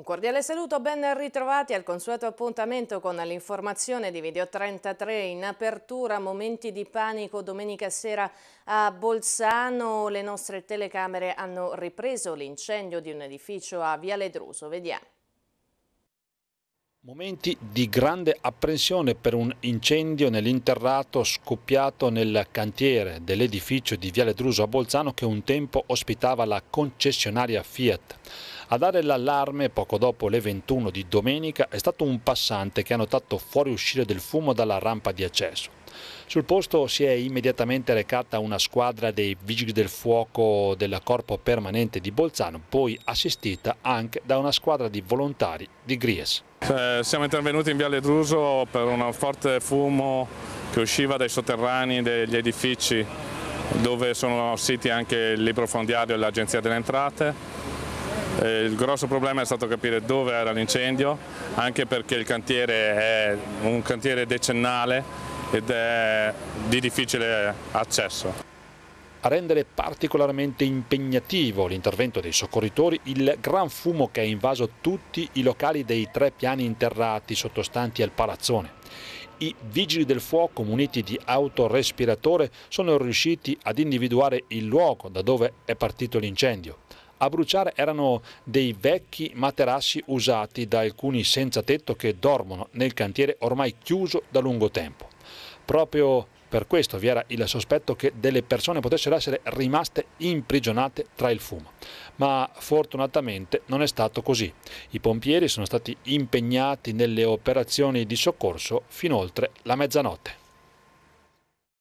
Un cordiale saluto, ben ritrovati al consueto appuntamento con l'informazione di Video 33 in apertura, momenti di panico domenica sera a Bolzano, le nostre telecamere hanno ripreso l'incendio di un edificio a Viale Druso, vediamo. Momenti di grande apprensione per un incendio nell'interrato scoppiato nel cantiere dell'edificio di Viale Druso a Bolzano che un tempo ospitava la concessionaria Fiat. A dare l'allarme poco dopo le 21 di domenica è stato un passante che ha notato fuoriuscire del fumo dalla rampa di accesso. Sul posto si è immediatamente recata una squadra dei vigili del fuoco del corpo permanente di Bolzano, poi assistita anche da una squadra di volontari di Gries. Eh, siamo intervenuti in Viale Druso per un forte fumo che usciva dai sotterranei degli edifici dove sono siti anche il libro fondiario e l'agenzia delle entrate eh, il grosso problema è stato capire dove era l'incendio, anche perché il cantiere è un cantiere decennale ed è di difficile accesso. A rendere particolarmente impegnativo l'intervento dei soccorritori il gran fumo che ha invaso tutti i locali dei tre piani interrati sottostanti al palazzone. I vigili del fuoco muniti di autorespiratore sono riusciti ad individuare il luogo da dove è partito l'incendio. A bruciare erano dei vecchi materassi usati da alcuni senza tetto che dormono nel cantiere ormai chiuso da lungo tempo. Proprio per questo vi era il sospetto che delle persone potessero essere rimaste imprigionate tra il fumo. Ma fortunatamente non è stato così. I pompieri sono stati impegnati nelle operazioni di soccorso fino oltre la mezzanotte.